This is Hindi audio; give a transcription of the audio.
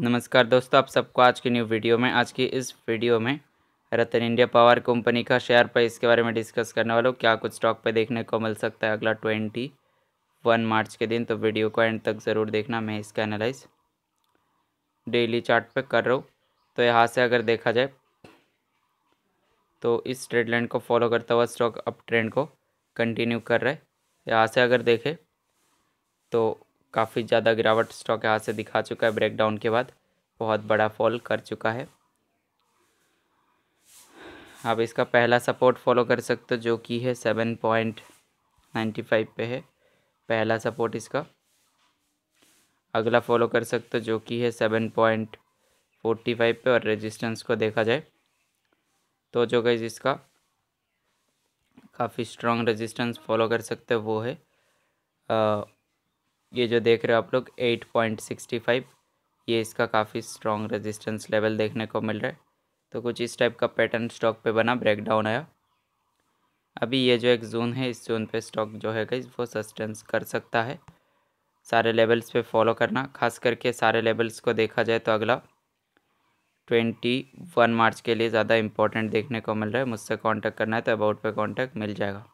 नमस्कार दोस्तों आप सबको आज की न्यू वीडियो में आज की इस वीडियो में रतन इंडिया पावर कंपनी का शेयर पर इसके बारे में डिस्कस करने वाला हूँ क्या कुछ स्टॉक पे देखने को मिल सकता है अगला ट्वेंटी वन मार्च के दिन तो वीडियो को एंड तक ज़रूर देखना मैं इसका एनालाइज डेली चार्ट पे कर रहा हूँ तो यहाँ से अगर देखा जाए तो इस ट्रेड लाइन को फॉलो करता हुआ स्टॉक अप ट्रेंड को कंटिन्यू कर रहा है यहाँ से अगर देखें तो काफ़ी ज़्यादा गिरावट स्टॉक यहाँ से दिखा चुका है ब्रेकडाउन के बाद बहुत बड़ा फॉल कर चुका है आप इसका पहला सपोर्ट फॉलो कर सकते हो जो कि है सेवन पॉइंट नाइन्टी फाइव पे है पहला सपोर्ट इसका अगला फॉलो कर सकते हो जो कि है सेवन पॉइंट फोर्टी फाइव पे और रेजिस्टेंस को देखा जाए तो जो गई इसका काफ़ी स्ट्रॉन्ग रेजिस्टेंस फॉलो कर सकते हो वो है ये जो देख रहे हो आप लोग 8.65 ये इसका काफ़ी स्ट्रॉन्ग रेजिस्टेंस लेवल देखने को मिल रहा है तो कुछ इस टाइप का पैटर्न स्टॉक पे बना ब्रेकडाउन आया अभी ये जो एक जोन है इस जोन पे स्टॉक जो है गई वो सस्टेंस कर सकता है सारे लेवल्स पे फॉलो करना खास करके सारे लेवल्स को देखा जाए तो अगला ट्वेंटी वन मार्च के लिए ज़्यादा इंपॉर्टेंट देखने को मिल रहा है मुझसे कॉन्टैक्ट करना है तो अबाउट पे कॉन्टैक्ट मिल जाएगा